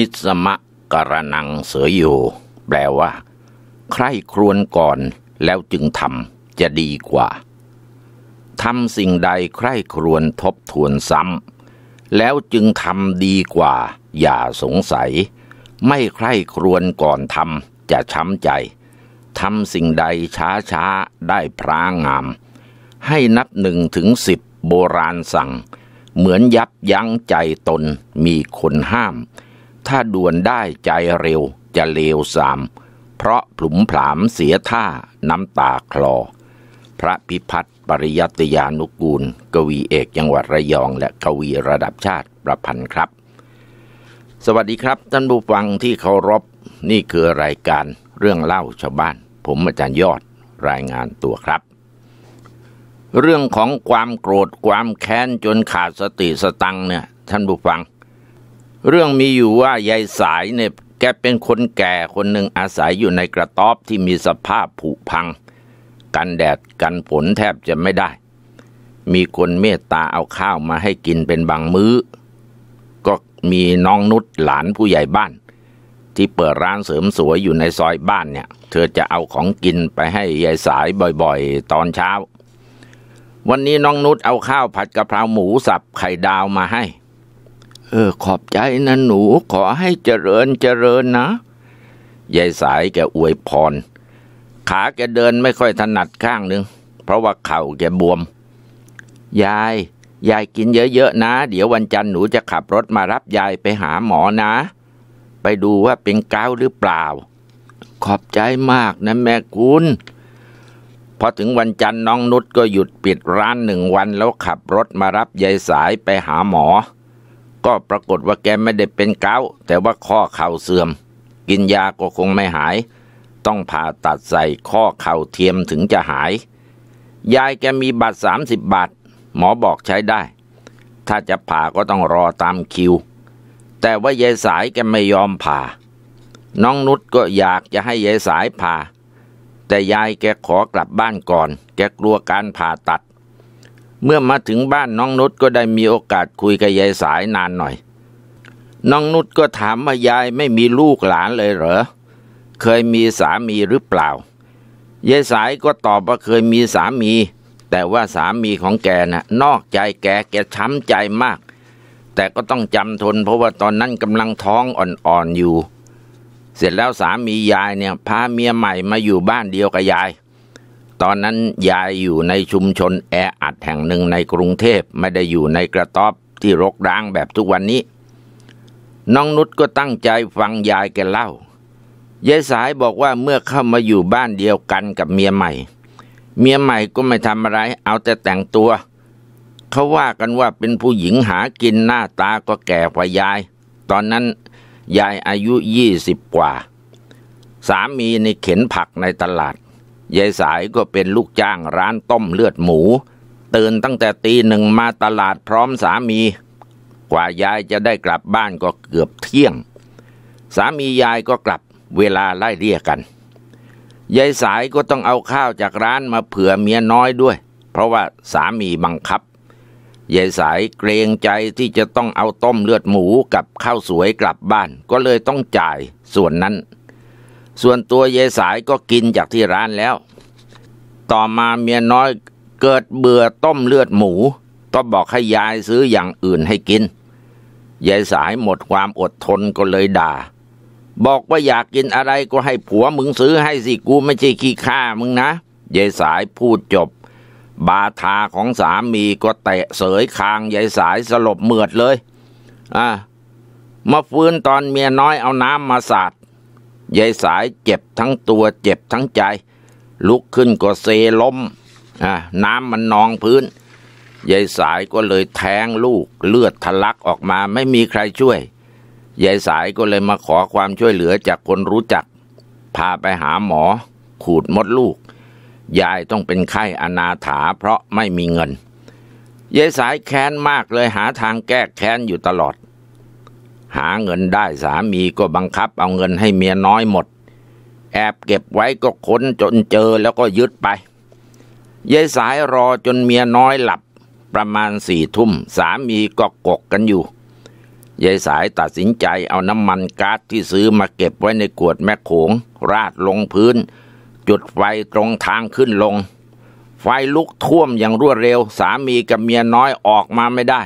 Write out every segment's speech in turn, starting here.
นิสมะกระนังเสือยู่แปลว่า ใครครวญก่อน แล้วจึงทำจะดีกว่าทำสิ่งใดใครครวญทบทวนซ้ำแล้วจึงทำดีกว่า อย่าสงสัย ไม่ใครครวญก่อนทำจะช้ำใจทำสิ่งใดช้าช้าได้พรางาม ให้นับหนึ่งถึงสิบโบราณสั่ง เหมือนยับยั้งใจตนมีคนห้ามถ้าด่วนได้ใจเร็วจะเลวสาม เพราะผลุมผลามเสียท่า น้ำตาคลอ พระพิพัฒน์ปริยัติยานุกูล กวีเอกจังหวัดระยอง และกวีระดับชาติประพันธ์ครับ สวัสดีครับ ท่านผู้ฟังที่เคารพนี่คือรายการเรื่องเล่าชาวบ้าน ผมอาจารย์ยอดรายงานตัวครับ เรื่องของความโกรธความแค้น จนขาดสติสตังเนี่ยท่านผู้ฟังเรื่องมีอยู่ว่ายายสายเนี่ยแกเป็นคนแก่คนหนึ่งอาศัยอยู่ในกระต๊อบที่มีสภาพผุพัง กันแดดกันฝนแทบจะไม่ได้ มีคนเมตตาเอาข้าวมาให้กินเป็นบางมื้อ ก็มีน้องนุชหลานผู้ใหญ่บ้าน ที่เปิดร้านเสริมสวยอยู่ในซอยบ้านเนี่ย เธอจะเอาของกินไปให้ยายสายบ่อยๆ ตอนเช้า วันนี้น้องนุชเอาข้าวผัดกะเพราหมูสับไข่ดาวมาให้เออขอบใจนะหนูขอให้เจริญเจริญนะยายสายแกอวยพร ขาแกเดินไม่ค่อยถนัดข้างนึงเพราะว่าเข่าแกบวม ยายยายกินเยอะๆนะเดี๋ยววันจันทร์หนูจะขับรถมารับยายไปหาหมอนะ ไปดูว่าเป็นเกาหรือเปล่า ขอบใจมากนะแม่คุณพอถึงวันจันทร์น้องนุชก็หยุดปิดร้านหนึ่งวันแล้วขับรถมารับยายสายไปหาหมอก็ปรากฏว่าแกไม่ได้เป็นเกาแต่ว่าข้อเข่าเสื่อม กินยาก็คงไม่หาย ต้องผ่าตัดใส่ข้อเข่าเทียมถึงจะหาย ยายแกมีบัตรสามสิบบาทหมอบอกใช้ได้ ถ้าจะผ่าก็ต้องรอตามคิว แต่ว่ายายสายแกไม่ยอมผ่า น้องนุชก็อยากจะให้ยายสายผ่า แต่ยายแกขอกลับบ้านก่อน แกกลัวการผ่าตัดเมื่อมาถึงบ้านน้องนุชก็ได้มีโอกาสคุยกับยายสายนานหน่อย น้องนุชก็ถามว่ายายไม่มีลูกหลานเลยเหรอ เคยมีสามีหรือเปล่ายายสายก็ตอบว่าเคยมีสามี แต่ว่าสามีของแกนะ่ะนอกใจแกแกช้ำใจมาก แต่ก็ต้องจำทนเพราะว่าตอนนั้นกำลังท้องอ่อนๆอยู่ เสร็จแล้วสามียายเนี่ยพาเมียใหม่มาอยู่บ้านเดียวกับยายตอนนั้นยายอยู่ในชุมชนแออัดแห่งหนึ่งในกรุงเทพไม่ได้อยู่ในกระต๊อบที่รกร้างแบบทุกวันนี้ น้องนุชก็ตั้งใจฟังยายแกเล่ายายสายบอกว่าเมื่อเข้ามาอยู่บ้านเดียวกันกับเมียใหม่ เมียใหม่ก็ไม่ทำอะไร เอาแต่แต่งตัวเขาว่ากันว่าเป็นผู้หญิงหากินหน้าตาก็แก่กว่ายาย ตอนนั้นยายอายุยี่สิบกว่า สามีในเข็นผักในตลาดยายสายก็เป็นลูกจ้างร้านต้มเลือดหมู ตื่นตั้งแต่ตีหนึ่งมาตลาดพร้อมสามี กว่ายายจะได้กลับบ้านก็เกือบเที่ยง สามียายก็กลับเวลาไล่เรียกกันยายสายก็ต้องเอาข้าวจากร้านมาเผื่อเมียน้อยด้วย เพราะว่าสามีบังคับยายสายเกรงใจที่จะต้องเอาต้มเลือดหมูกับข้าวสวยกลับบ้านก็เลยต้องจ่ายส่วนนั้นส่วนตัวยายสายก็กินจากที่ร้านแล้ว ต่อมาเมียน้อยเกิดเบื่อต้มเลือดหมู ก็บอกให้ยายซื้ออย่างอื่นให้กินยายสายหมดความอดทนก็เลยด่า บอกว่าอยากกินอะไรก็ให้ผัวมึงซื้อให้สิ กูไม่ใช่ขี้ข้ามึงนะยายสายพูดจบ บาทาของสามีก็เตะเสยคางยายสายสลบเหมือดเลย อ่ะ มาฟื้นตอนเมียน้อยเอาน้ำมาสาดยายสายเจ็บทั้งตัวเจ็บทั้งใจ ลุกขึ้นก็เซล้มอ่ะน้ำมันนองพื้นยายสายก็เลยแทงลูก เลือดทะลักออกมาไม่มีใครช่วยยายสายก็เลยมาขอความช่วยเหลือจากคนรู้จัก พาไปหาหมอ ขูดมดลูก ยายต้องเป็นไข้อนาถาเพราะไม่มีเงินยายสายแค้นมากเลยหาทางแก้แค้นอยู่ตลอดหาเงินได้สามีก็บังคับเอาเงินให้เมียน้อยหมด แอบเก็บไว้ก็ค้นจนเจอแล้วก็ยึดไปยายสายรอจนเมียน้อยหลับ ประมาณสี่ทุ่มสามีก็กกกันอยู่ยายสายตัดสินใจเอาน้ำมันก๊าซที่ซื้อมาเก็บไว้ในขวดแม่โขง ราดลงพื้น จุดไฟตรงทางขึ้นลง ไฟลุกท่วมอย่างรวดเร็ว สามีกับเมียน้อยออกมาไม่ได้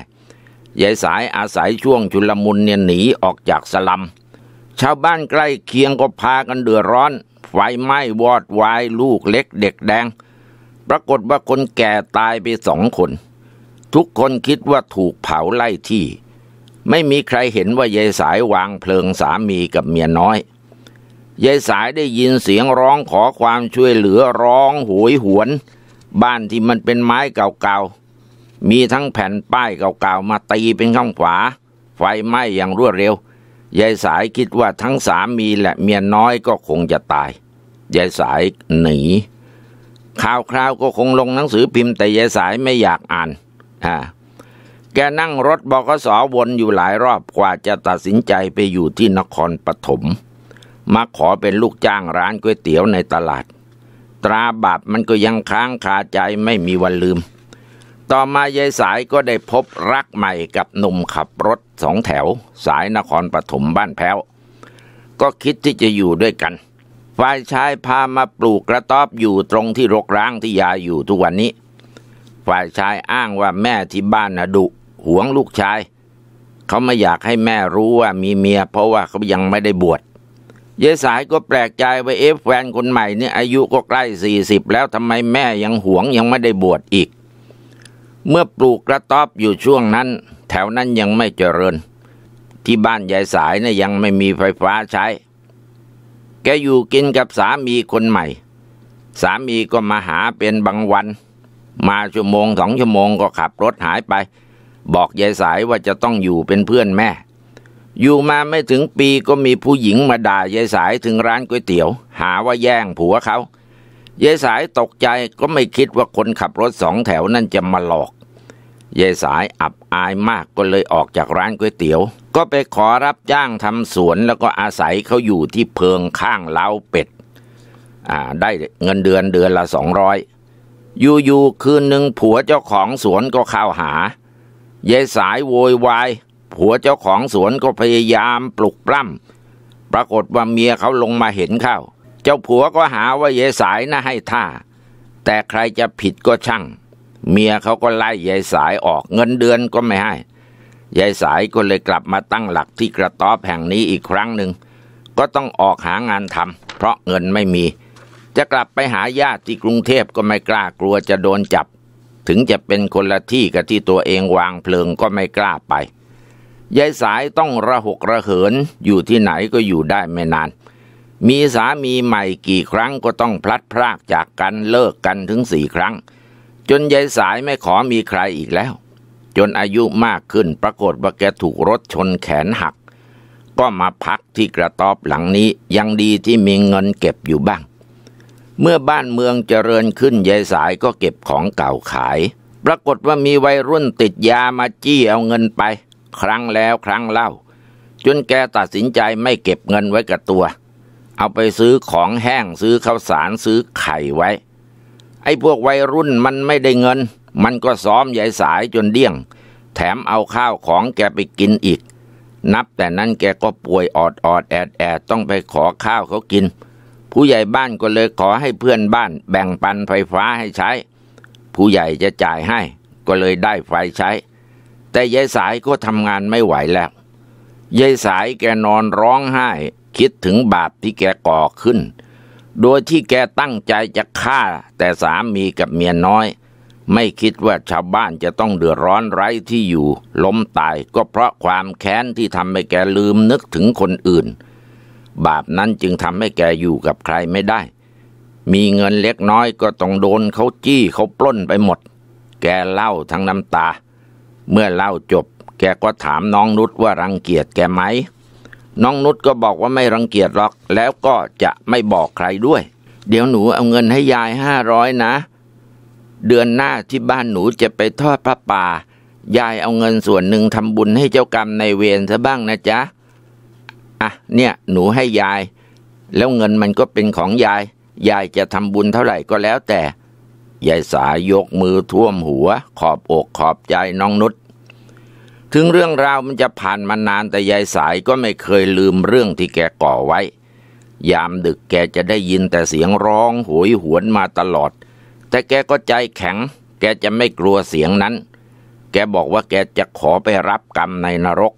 ยายสายอาศัยช่วงชุลมุนเนี่ยหนีออกจากสลัม ชาวบ้านใกล้เคียงก็พากันเดือดร้อน ไฟไหม้วอดวายลูกเล็กเด็กแดง ปรากฏว่าคนแก่ตายไปสองคน ทุกคนคิดว่าถูกเผาไล่ที่ ไม่มีใครเห็นว่ายายสายวางเพลิงสามีกับเมียน้อย ยายสายได้ยินเสียงร้องขอความช่วยเหลือร้องโหยหวน บ้านที่มันเป็นไม้เก่าๆมีทั้งแผ่นป้ายเก่าๆมาตีเป็นข้างขวา ไฟไหม้อย่างรวดเร็วยายสายคิดว่าทั้งสามีและเมียน้อยก็คงจะตายยายสายหนีข่าวคราวก็คงลงหนังสือพิมพ์ แต่ยายสายไม่อยากอ่านฮะแกนั่งรถบกสวนอยู่หลายรอบกว่าจะตัดสินใจไปอยู่ที่นครปฐมมาขอเป็นลูกจ้างร้านก๋วยเตี๋ยวในตลาด ตราบาปมันก็ยังค้างคาใจไม่มีวันลืมต่อมายายสายก็ได้พบรักใหม่กับหนุ่มขับรถสองแถว สายนครปฐมบ้านแพ้ว ก็คิดที่จะอยู่ด้วยกัน ฝ่ายชายพามาปลูกกระต๊อบอยู่ตรงที่รกร้างที่ยายอยู่ทุกวันนี้ ฝ่ายชายอ้างว่าแม่ที่บ้านนะดุหวงลูกชาย เขาไม่อยากให้แม่รู้ว่ามีเมียเพราะว่าเขายังไม่ได้บวชยายสายก็แปลกใจว่าเอฟแฟนคนใหม่เนี่ยอายุก็ใกล้สี่สิบแล้วทำไมแม่ยังหวงยังไม่ได้บวชอีกเมื่อปลูกกระต๊อบอยู่ช่วงนั้น แถวนั้นยังไม่เจริญ ที่บ้านยายสายนะ่ยยังไม่มีไฟฟ้าใช้ แกอยู่กินกับสามีคนใหม่ สามีก็มาหาเป็นบางวัน มาชั่วโมงสองชั่วโมงก็ขับรถหายไป บอกยายสายว่าจะต้องอยู่เป็นเพื่อนแม่ อยู่มาไม่ถึงปีก็มีผู้หญิงมาด่ายายสายถึงร้านก๋วยเตี๋ยว หาว่าแย่งผัวเขายายสายตกใจก็ไม่คิดว่าคนขับรถสองแถวนั่นจะมาหลอกยายสายอับอายมากก็เลยออกจากร้านก๋วยเตี๋ยวก็ไปขอรับจ้างทำสวนแล้วก็อาศัยเขาอยู่ที่เพิงข้างเล้าเป็ดอ่าได้เงินเดือนเดือนละสองร้อยอยู่ๆ คืนหนึ่งผัวเจ้าของสวนก็เข้าหายายสายโวยวายผัวเจ้าของสวนก็พยายามปลุกปล้ำปรากฏว่าเมียเขาลงมาเห็นเข้าเจ้าผัวก็หาว่าเยสายน่ะให้ท่า แต่ใครจะผิดก็ช่าง เมียเขาก็ไล่ยายสายออกเงินเดือนก็ไม่ให้ยายสายก็เลยกลับมาตั้งหลักที่กระต๊อบแห่งนี้อีกครั้งหนึ่งก็ต้องออกหางานทำเพราะเงินไม่มี จะกลับไปหาญาติที่กรุงเทพก็ไม่กล้ากลัวจะโดนจับ ถึงจะเป็นคนละที่กับที่ตัวเองวางเพลิงก็ไม่กล้าไปยายสายต้องระหกระเหินอยู่ที่ไหนก็อยู่ได้ไม่นานมีสามีใหม่กี่ครั้งก็ต้องพลัดพรากจากกันเลิกกันถึงสี่ครั้งจนยายสายไม่ขอมีใครอีกแล้ว จนอายุมากขึ้นปรากฏว่าแกถูกรถชนแขนหัก ก็มาพักที่กระต๊อบหลังนี้ยังดีที่มีเงินเก็บอยู่บ้าง เมื่อบ้านเมืองเจริญขึ้นยายสายก็เก็บของเก่าขาย ปรากฏว่ามีวัยรุ่นติดยามาจี้เอาเงินไปครั้งแล้วครั้งเล่าจนแกตัดสินใจไม่เก็บเงินไว้กับตัวเอาไปซื้อของแห้งซื้อข้าวสารซื้อไข่ไว้ไอ้พวกวัยรุ่นมันไม่ได้เงิน มันก็ซ้อมยายสายจนเดี้ยง แถมเอาข้าวของแกไปกินอีก นับแต่นั้นแกก็ป่วยออดออดแอดแอดต้องไปขอข้าวเขากิน ผู้ใหญ่บ้านก็เลยขอให้เพื่อนบ้าน แบ่งปันไฟฟ้าให้ใช้ ผู้ใหญ่จะจ่ายให้ ก็เลยได้ไฟใช้ แต่ยายสายก็ทำงานไม่ไหวแล้วยายสายแกนอนร้องไห้คิดถึงบาปที่แกก่อขึ้น โดยที่แกตั้งใจจะฆ่าแต่สามีกับเมียน้อย ไม่คิดว่าชาวบ้านจะต้องเดือดร้อนไร้ที่อยู่ ล้มตายก็เพราะความแค้นที่ทำให้แกลืมนึกถึงคนอื่น บาปนั้นจึงทำให้แกอยู่กับใครไม่ได้ มีเงินเล็กน้อยก็ต้องโดนเขาจี้เขาปล้นไปหมด แกเล่าทั้งน้ำตา เมื่อเล่าจบ แกก็ถามน้องนุชว่ารังเกียจแกไหมน้องนุชก็บอกว่าไม่รังเกียจหรอก แล้วก็จะไม่บอกใครด้วย เดี๋ยวหนูเอาเงินให้ยายห้าร้อยนะ เดือนหน้าที่บ้านหนูจะไปทอดพระป่ายายเอาเงินส่วนหนึ่งทำบุญให้เจ้ากรรมในเวรซะบ้างนะจ๊ะอ่ะเนี่ยหนูให้ยาย แล้วเงินมันก็เป็นของยายยายจะทำบุญเท่าไหร่ก็แล้วแต่ยายสายยกมือท่วมหัว ขอบอกขอบใจน้องนุชถึงเรื่องราวมันจะผ่านมานานแต่ยายสายก็ไม่เคยลืมเรื่องที่แกก่อไว้ ยามดึกแกจะได้ยินแต่เสียงร้องโหยหวนมาตลอด แต่แกก็ใจแข็ง แกจะไม่กลัวเสียงนั้น แกบอกว่าแกจะขอไปรับกรรมในนรก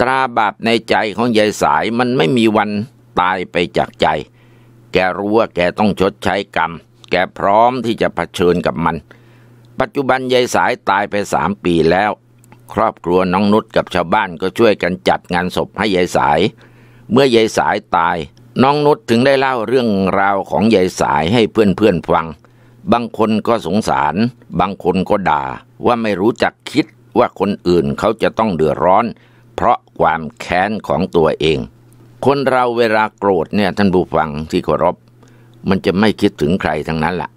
ตราบาปในใจของยายสายมันไม่มีวันตายไปจากใจ แกรู้ว่าแกต้องชดใช้กรรมแกพร้อมที่จะะเผชิญกับมัน ปัจจุบันยายสายตายไปสามปีแล้วครอบครัวน้องนุชกับชาวบ้านก็ช่วยกันจัดงานศพให้ยายสาย เมื่อยายสายตายน้องนุชถึงได้เล่าเรื่องราวของยายสายให้เพื่อนๆฟัง บางคนก็สงสาร บางคนก็ด่าว่าไม่รู้จักคิดว่าคนอื่นเขาจะต้องเดือดร้อนเพราะความแค้นของตัวเอง คนเราเวลาโกรธเนี่ยท่านผู้ฟังที่เคารพ มันจะไม่คิดถึงใครทั้งนั้นละ่ะ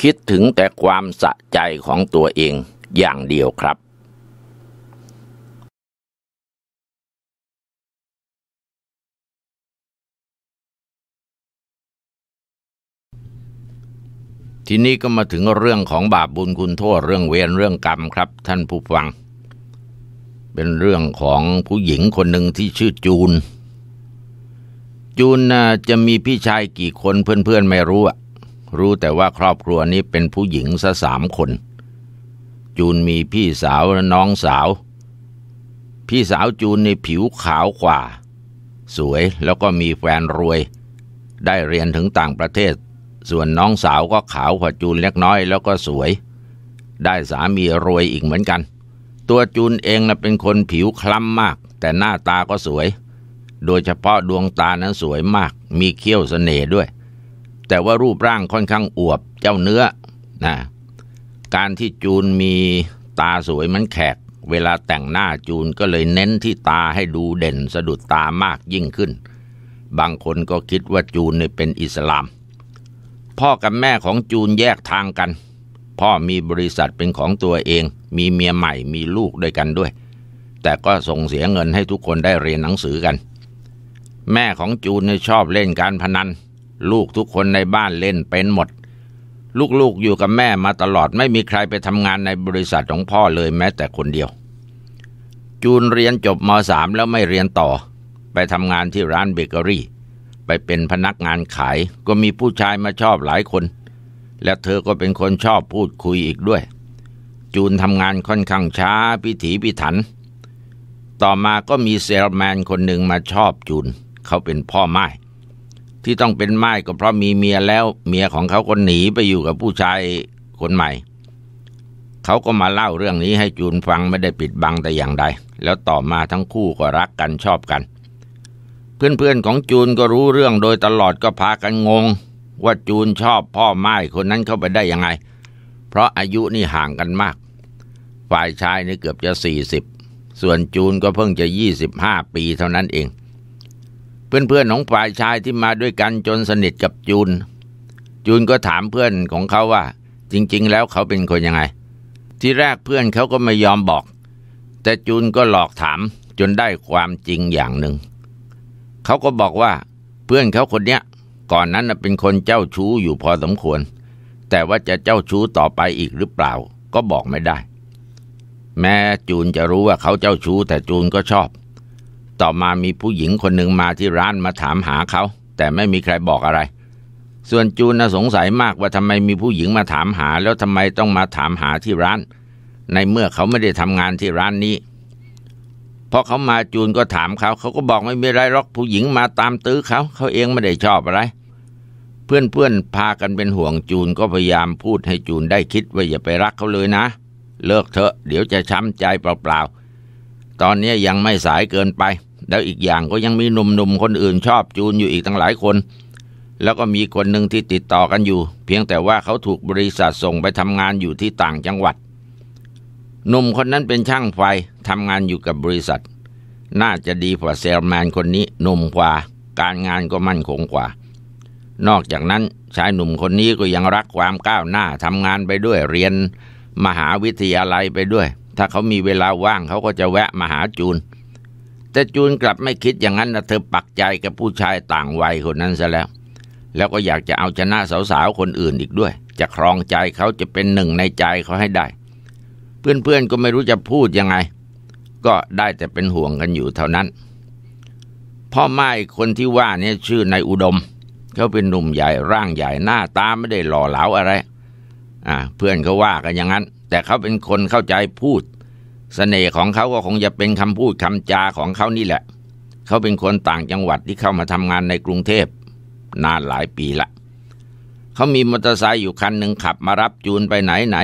คิดถึงแต่ความสะใจของตัวเองอย่างเดียวครับทีนี้ก็มาถึงเรื่องของบาปบุญคุณโทษเรื่องเวรเรื่องกรรมครับ ท่านผู้ฟัง เป็นเรื่องของผู้หญิงคนหนึ่งที่ชื่อจูนจูนจะมีพี่ชายกี่คนเพื่อนๆไม่รู้อะรู้แต่ว่าครอบครัวนี้เป็นผู้หญิงซะสามคน จูนมีพี่สาวและน้องสาว พี่สาวจูนในผิวขาวกว่า สวยแล้วก็มีแฟนรวย ได้เรียนถึงต่างประเทศส่วนน้องสาวก็ขาวผจูนเล็กน้อยแล้วก็สวย ได้สามีรวยอีกเหมือนกัน ตัวจูนเองนะเป็นคนผิวคล้ำมาก แต่หน้าตาก็สวย โดยเฉพาะดวงตานั้นสวยมากมีเขี้ยวสเสน่ห์ด้วย แต่ว่ารูปร่างค่อนข้างอวบเจ้าเนื้อ นะ การที่จูนมีตาสวยเหมือนแขก เวลาแต่งหน้าจูนก็เลยเน้นที่ตาให้ดูเด่นสะดุดตามากยิ่งขึ้น บางคนก็คิดว่าจูนเป็นอิสลามพ่อกับแม่ของจูนแยกทางกันพ่อมีบริษัทเป็นของตัวเองมีเมียใหม่มีลูกด้วยกันด้วย แต่ก็ส่งเสียเงินให้ทุกคนได้เรียนหนังสือกัน แม่ของจูนชอบเล่นการพนัน ลูกทุกคนในบ้านเล่นเป็นหมด ลูกๆอยู่กับแม่มาตลอดไม่มีใครไปทำงานในบริษัทของพ่อเลยแม้แต่คนเดียว จูนเรียนจบม .3 แล้วไม่เรียนต่อ ไปทำงานที่ร้านเบเกอรี่ไปเป็นพนักงานขายก็มีผู้ชายมาชอบหลายคน และเธอก็เป็นคนชอบพูดคุยอีกด้วย จูนทำงานค่อนข้างช้าพิถีพิถัน ต่อมาก็มีเซลแมนคนหนึ่งมาชอบจูน เขาเป็นพ่อไม้ที่ต้องเป็นไม้ก็เพราะมีเมียแล้ว เมียของเขาก็หนีไปอยู่กับผู้ชายคนใหม่ เขาก็มาเล่าเรื่องนี้ให้จูนฟังไม่ได้ปิดบังแต่อย่างใดแล้วต่อมาทั้งคู่ก็รักกันชอบกันเพื่อนๆของจูนก็รู้เรื่องโดยตลอดก็พากันงงว่าจูนชอบพ่อไม้คนนั้นเข้าไปได้ยังไง เพราะอายุนี่ห่างกันมาก ฝ่ายชายนี่เกือบจะสี่สิบส่วนจูนก็เพิ่งจะยี่สิบห้าปีเท่านั้นเอง เพื่อนๆของฝ่ายชายที่มาด้วยกันจนสนิทกับจูน จูนก็ถามเพื่อนของเขาว่าจริงๆ แล้วเขาเป็นคนยังไง ที่แรกเพื่อนเขาก็ไม่ยอมบอก แต่จูนก็หลอกถามจนได้ความจริงอย่างหนึ่งเขาก็บอกว่าเพื่อนเขาคนเนี้ยก่อนนั้นเป็นคนเจ้าชู้อยู่พอสมควร แต่ว่าจะเจ้าชู้ต่อไปอีกหรือเปล่าก็บอกไม่ได้ แม้จูนจะรู้ว่าเขาเจ้าชู้แต่จูนก็ชอบ ต่อมามีผู้หญิงคนหนึ่งมาที่ร้านมาถามหาเขา แต่ไม่มีใครบอกอะไร ส่วนจูนนะสงสัยมากว่าทำไมมีผู้หญิงมาถามหา แล้วทำไมต้องมาถามหาที่ร้าน ในเมื่อเขาไม่ได้ทำงานที่ร้านนี้พอเขามาจูนก็ถามเขา เขาก็บอกไม่มีไรหรอก ผู้หญิงมาตามตื้อเขา เขาเองไม่ได้ชอบอะไร เพื่อนๆพากันเป็นห่วงจูนก็พยายามพูดให้จูนได้คิดว่าอย่าไปรักเขาเลยนะ เลิกเถอะเดี๋ยวจะช้ำใจเปล่าๆตอนนี้ยังไม่สายเกินไป แล้วอีกอย่างก็ยังมีหนุ่มๆคนอื่นชอบจูนอยู่อีกตั้งหลายคน แล้วก็มีคนหนึ่งที่ติดต่อกันอยู่ เพียงแต่ว่าเขาถูกบริษัทส่งไปทำงานอยู่ที่ต่างจังหวัดหนุ่มคนนั้นเป็นช่างไฟทำงานอยู่กับบริษัท น่าจะดีกว่าเซลแมนคนนี้ หนุ่มกว่า การงานก็มั่นคงกว่า นอกจากนั้นชายหนุ่มคนนี้ก็ยังรักความก้าวหน้าทำงานไปด้วยเรียนมหาวิทยาลัยไปด้วย ถ้าเขามีเวลาว่างเขาก็จะแวะมาหาจูนแต่จูนกลับไม่คิดอย่างนั้นนะเธอปักใจกับผู้ชายต่างวัยคนนั้นซะแล้ว แล้วก็อยากจะเอาชนะสาวๆคนอื่นอีกด้วย จะครองใจเขาจะเป็นหนึ่งในใจเขาให้ได้เพื่อนๆก็ไม่รู้จะพูดยังไง ก็ได้แต่เป็นห่วงกันอยู่เท่านั้น พ่อไม้คนที่ว่าเนี่ยชื่อนายอุดม เขาเป็นหนุ่มใหญ่ ร่างใหญ่หน้าตาไม่ได้หล่อเหลาอะไรอ่าเพื่อนเขาว่ากันอย่างนั้น แต่เขาเป็นคนเข้าใจพูดสเสน่ห์ของเขาก็คงจะเป็นคำพูดคำจาของเขานี่แหละ เขาเป็นคนต่างจังหวัดที่เข้ามาทำงานในกรุงเทพนานหลายปีละเขามีมอเตอร์ไซค์อยู่คันหนึ่งขับมารับจูนไปไหนไหน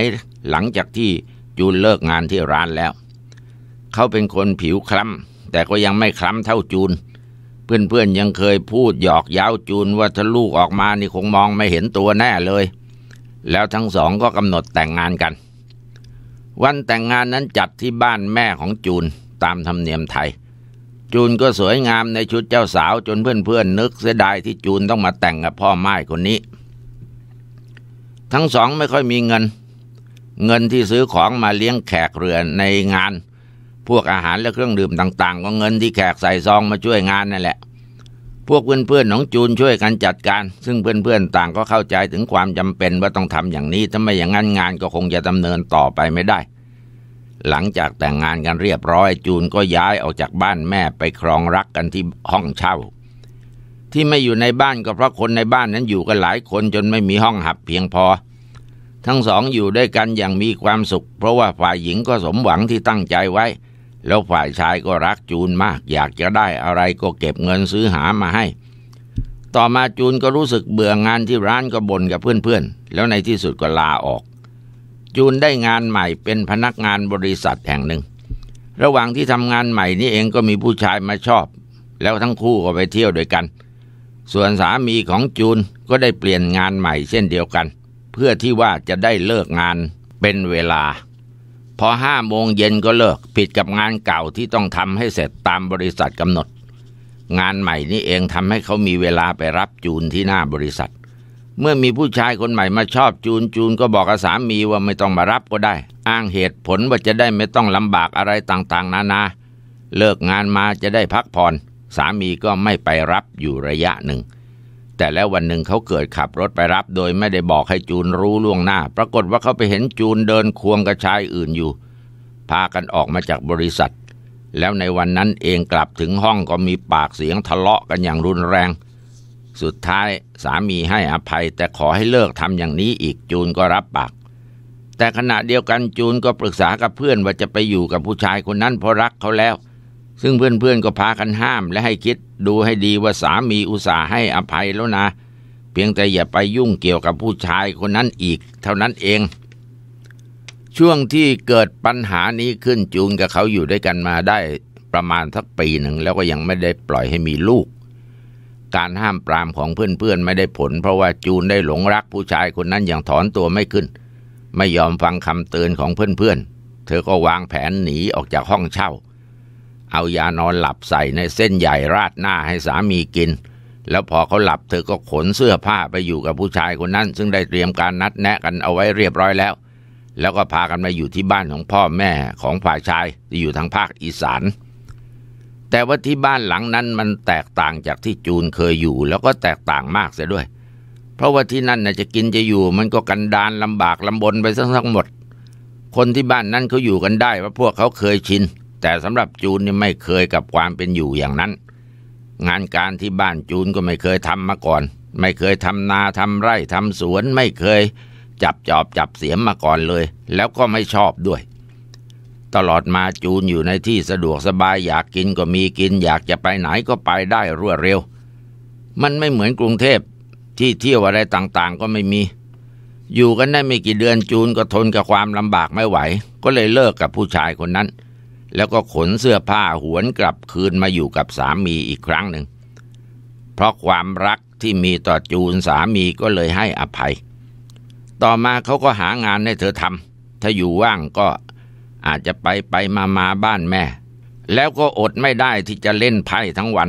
หลังจากที่จูนเลิกงานที่ร้านแล้ว เขาเป็นคนผิวคล้ำแต่ก็ยังไม่คล้ำเท่าจูน เพื่อนๆยังเคยพูดหยอกเย้าจูนว่าถ้าลูกออกมานี่คงมองไม่เห็นตัวแน่เลย แล้วทั้งสองก็กำหนดแต่งงานกัน วันแต่งงานนั้นจัดที่บ้านแม่ของจูน ตามธรรมเนียมไทย จูนก็สวยงามในชุดเจ้าสาว จนเพื่อนๆนนึกเสียดายที่จูนต้องมาแต่งกับพ่อไม้คนนี้ ทั้งสองไม่ค่อยมีเงินเงินที่ซื้อของมาเลี้ยงแขกเรือในงาน พวกอาหารและเครื่องดื่มต่างๆก็เงินที่แขกใส่ซองมาช่วยงานนั่นแหละ พวกเพื่อนๆน้องจูนช่วยกันจัดการ ซึ่งเพื่อนๆต่างก็เข้าใจถึงความจำเป็นว่าต้องทำอย่างนี้ ถ้าไม่อย่างนั้นงานก็คงจะดาเนินต่อไปไม่ได้ หลังจากแต่งงานกันเรียบร้อยจูนก็ย้ายออกจากบ้านแม่ไปครองรักกันที่ห้องเช่า ที่ไม่อยู่ในบ้านก็เพราะคนในบ้านนั้นอยู่กันหลายคนจนไม่มีห้องหับเพียงพอทั้งสองอยู่ด้วยกันอย่างมีความสุข เพราะว่าฝ่ายหญิงก็สมหวังที่ตั้งใจไว้ แล้วฝ่ายชายก็รักจูนมากอยากจะได้อะไรก็เก็บเงินซื้อหามาให้ ต่อมาจูนก็รู้สึกเบื่องานที่ร้านก็บ่นกับเพื่อนๆแล้วในที่สุดก็ลาออก จูนได้งานใหม่เป็นพนักงานบริษัทแห่งหนึ่ง ระหว่างที่ทำงานใหม่นี่เองก็มีผู้ชายมาชอบ แล้วทั้งคู่ก็ไปเที่ยวด้วยกัน ส่วนสามีของจูนก็ได้เปลี่ยนงานใหม่เช่นเดียวกันเพื่อที่ว่าจะได้เลิกงานเป็นเวลา พอห้าโมงเย็นก็เลิกผิดกับงานเก่าที่ต้องทำให้เสร็จตามบริษัทกำหนด งานใหม่นี่เองทำให้เขามีเวลาไปรับจูนที่หน้าบริษัท เมื่อมีผู้ชายคนใหม่มาชอบจูนจูนก็บอกกับสามีว่าไม่ต้องมารับก็ได้ อ้างเหตุผลว่าจะได้ไม่ต้องลำบากอะไรต่างๆ นานา เลิกงานมาจะได้พักผ่อนสามีก็ไม่ไปรับอยู่ระยะหนึ่งแต่แล้ววันหนึ่งเขาเกิดขับรถไปรับโดยไม่ได้บอกให้จูนรู้ล่วงหน้า ปรากฏว่าเขาไปเห็นจูนเดินควงกับชายอื่นอยู่ พากันออกมาจากบริษัท แล้วในวันนั้นเองกลับถึงห้องก็มีปากเสียงทะเลาะกันอย่างรุนแรง สุดท้ายสามีให้อภัย แต่ขอให้เลิกทำอย่างนี้อีกจูนก็รับปาก แต่ขณะเดียวกันจูนก็ปรึกษากับเพื่อนว่าจะไปอยู่กับผู้ชายคนนั้นเพราะรักเขาแล้วซึ่งเพื่อนๆก็พากันห้ามและให้คิดดูให้ดีว่าสามีอุตส่าห์ให้อภัยแล้วนะเพียงแต่อย่าไปยุ่งเกี่ยวกับผู้ชายคนนั้นอีก เท่านั้นเอง ช่วงที่เกิดปัญหานี้ขึ้นจูนกับเขาอยู่ด้วยกันมาได้ประมาณสักปีหนึ่งแล้วก็ยังไม่ได้ปล่อยให้มีลูก การห้ามปรามของเพื่อนๆไม่ได้ผล เพราะว่าจูนได้หลงรักผู้ชายคนนั้นอย่างถอนตัวไม่ขึ้น ไม่ยอมฟังคำเตือนของเพื่อนๆเธอก็วางแผนหนีออกจากห้องเช่าเอายานอนหลับใส่ในเส้นใหญ่ราดหน้าให้สามีกิน แล้วพอเขาหลับเธอก็ขนเสื้อผ้าไปอยู่กับผู้ชายคนนั้น ซึ่งได้เตรียมการนัดแนะกันเอาไว้เรียบร้อยแล้ว แล้วก็พากันมาอยู่ที่บ้านของพ่อแม่ของฝ่ายชายที่อยู่ทางภาคอีสาน แต่ว่าที่บ้านหลังนั้นมันแตกต่างจากที่จูนเคยอยู่ แล้วก็แตกต่างมากเสียด้วย เพราะว่าที่นั่นน่ะจะกินจะอยู่ มันก็กันดานลำบากลำบนไปทั้งหมด คนที่บ้านนั้นเขาอยู่กันได้เพราะพวกเขาเคยชินแต่สำหรับจูนนี่ไม่เคยกับความเป็นอยู่อย่างนั้น งานการที่บ้านจูนก็ไม่เคยทำมาก่อน ไม่เคยทำนาทำไร่ทำสวน ไม่เคยจับจอบจับเสียมมาก่อนเลย แล้วก็ไม่ชอบด้วย ตลอดมาจูนอยู่ในที่สะดวกสบายอยากกินก็มีกินอยากจะไปไหนก็ไปได้รวดเร็ว มันไม่เหมือนกรุงเทพที่เที่ยวอะไรต่างๆก็ไม่มี อยู่กันได้ไม่กี่เดือนจูนก็ทนกับความลำบากไม่ไหว ก็เลยเลิกกับผู้ชายคนนั้นแล้วก็ขนเสื้อผ้าหวนกลับคืนมาอยู่กับสามีอีกครั้งหนึ่ง เพราะความรักที่มีต่อจูนสามีก็เลยให้อภัย ต่อมาเขาก็หางานให้เธอทำถ้าอยู่ว่างก็อาจจะไปไปมามาบ้านแม่ แล้วก็อดไม่ได้ที่จะเล่นไพ่ทั้งวัน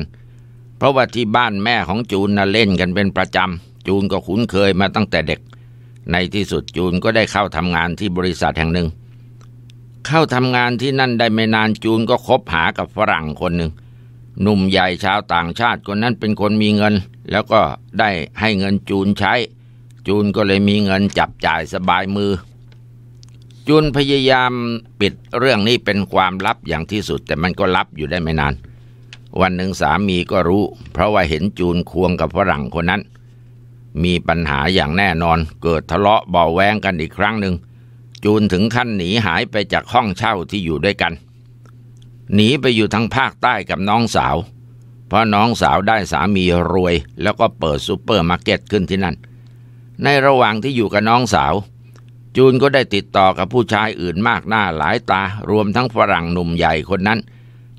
เพราะว่าที่บ้านแม่ของจูนน่ะเล่นกันเป็นประจำ จูนก็คุ้นเคยมาตั้งแต่เด็ก ในที่สุดจูนก็ได้เข้าทำงานที่บริษัทแห่งหนึ่งเข้าทำงานที่นั่นได้ไม่นานจูนก็คบหากับฝรั่งคนหนึ่งหนุ่มใหญ่ชาวต่างชาติคนนั้นเป็นคนมีเงิน แล้วก็ได้ให้เงินจูนใช้ จูนก็เลยมีเงินจับจ่ายสบายมือ จูนพยายามปิดเรื่องนี้เป็นความลับอย่างที่สุดแต่มันก็ลับอยู่ได้ไม่นาน วันหนึ่งสามีก็รู้ เพราะว่าเห็นจูนควงกับฝรั่งคนนั้น มีปัญหาอย่างแน่นอนเกิดทะเลาะเบาแวงกันอีกครั้งหนึ่งจูนถึงขั้นหนีหายไปจากห้องเช่าที่อยู่ด้วยกัน หนีไปอยู่ทางภาคใต้กับน้องสาว เพราะน้องสาวได้สามีรวย แล้วก็เปิดซูเปอร์มาร์เก็ตขึ้นที่นั่น ในระหว่างที่อยู่กับน้องสาว จูนก็ได้ติดต่อกับผู้ชายอื่นมากหน้าหลายตา รวมทั้งฝรั่งหนุ่มใหญ่คนนั้น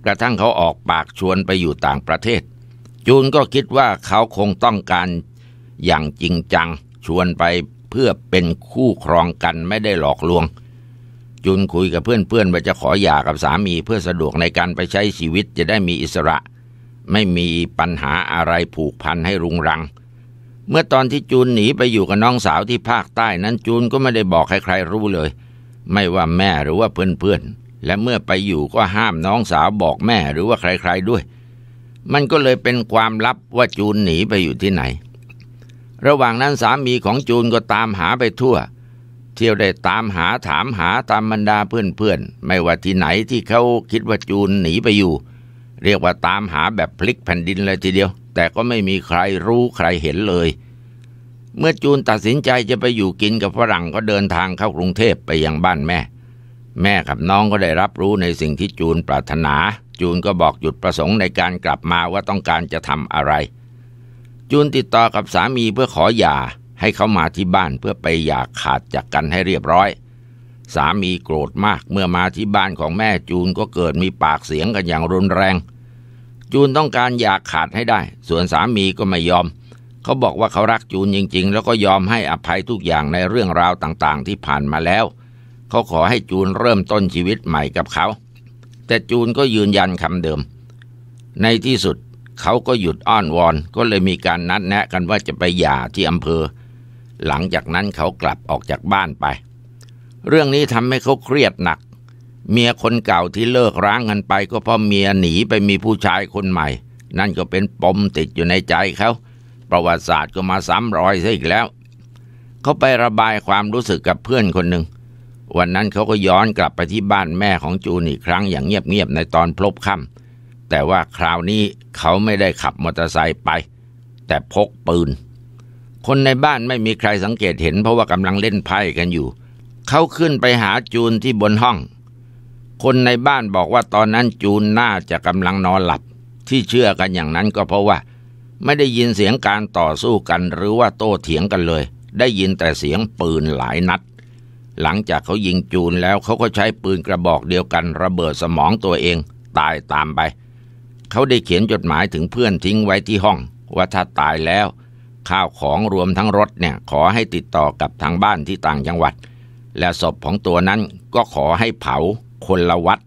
กระทั่งเขาออกปากชวนไปอยู่ต่างประเทศ จูนก็คิดว่าเขาคงต้องการอย่างจริงจังชวนไปพื่อเป็นคู่ครองกันไม่ได้หลอกลวง จุนคุยกับเพื่อนๆ ว่าจะขอหย่ากับสามีเพื่อสะดวกในการไปใช้ชีวิตจะได้มีอิสระ ไม่มีปัญหาอะไรผูกพันให้รุงรัง เมื่อตอนที่จูนหนีไปอยู่กับน้องสาวที่ภาคใต้นั้นจูนก็ไม่ได้บอกใครๆ รู้เลย ไม่ว่าแม่หรือว่าเพื่อนๆและเมื่อไปอยู่ก็ห้ามน้องสาวบอกแม่หรือว่าใครๆด้วย มันก็เลยเป็นความลับว่าจูนหนีไปอยู่ที่ไหนระหว่างนั้นสามีของจูนก็ตามหาไปทั่ว เที่ยวได้ตามหาถามหาตามบรรดาเพื่อนๆไม่ว่าที่ไหนที่เขาคิดว่าจูนหนีไปอยู่ เรียกว่าตามหาแบบพลิกแผ่นดินเลยทีเดียว แต่ก็ไม่มีใครรู้ใครเห็นเลย เมื่อจูนตัดสินใจจะไปอยู่กินกับฝรั่งก็เดินทางเข้ากรุงเทพไปยังบ้านแม่ แม่กับน้องก็ได้รับรู้ในสิ่งที่จูนปรารถนา จูนก็บอกหยุดประสงค์ในการกลับมาว่าต้องการจะทำอะไรจูนติดต่อกับสามีเพื่อขอหย่าให้เขามาที่บ้านเพื่อไปหย่าขาดจากกันให้เรียบร้อย สามีโกรธมากเมื่อมาที่บ้านของแม่จูนก็เกิดมีปากเสียงกันอย่างรุนแรง จูนต้องการหย่าขาดให้ได้ส่วนสามีก็ไม่ยอม เขาบอกว่าเขารักจูนจริงๆ แล้วก็ยอมให้อภัยทุกอย่างในเรื่องราวต่างๆที่ผ่านมาแล้ว เขาขอให้จูนเริ่มต้นชีวิตใหม่กับเขา แต่จูนก็ยืนยันคำเดิม ในที่สุดเขาก็หยุดอ้อนวอนก็เลยมีการนัดแนะกันว่าจะไปหย่าที่อำเภอ หลังจากนั้นเขากลับออกจากบ้านไป เรื่องนี้ทำให้เขาเครียดหนัก เมียคนเก่าที่เลิกร้างกันไปก็เพราะเมียหนีไปมีผู้ชายคนใหม่ นั่นก็เป็นปมติดอยู่ในใจเขา ประวัติศาสตร์ก็มาซ้ำรอยซะอีกแล้ว เขาไประบายความรู้สึกกับเพื่อนคนหนึ่งวันนั้นเขาก็ย้อนกลับไปที่บ้านแม่ของจูนอีกครั้ง อย่างเงียบๆในตอนพลบค่ำแต่ว่าคราวนี้เขาไม่ได้ขับมอเตอร์ไซค์ไป แต่พกปืน คนในบ้านไม่มีใครสังเกตเห็นเพราะว่ากำลังเล่นไพ่กันอยู่ เขาขึ้นไปหาจูนที่บนห้อง คนในบ้านบอกว่าตอนนั้นจูนน่าจะกำลังนอนหลับ ที่เชื่อกันอย่างนั้นก็เพราะว่า ไม่ได้ยินเสียงการต่อสู้กันหรือว่าโต้เถียงกันเลย ได้ยินแต่เสียงปืนหลายนัด หลังจากเขายิงจูนแล้วเขาก็ใช้ปืนกระบอกเดียวกันระเบิดสมองตัวเองตายตามไปเขาได้เขียนจดหมายถึงเพื่อนทิ้งไว้ที่ห้องว่าถ้าตายแล้ว ข้าวของรวมทั้งรถเนี่ย ขอให้ติดต่อกับทางบ้านที่ต่างจังหวัด และศพของตัวนั้นก็ขอให้เผาคนละวัด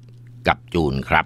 กับจูนครับ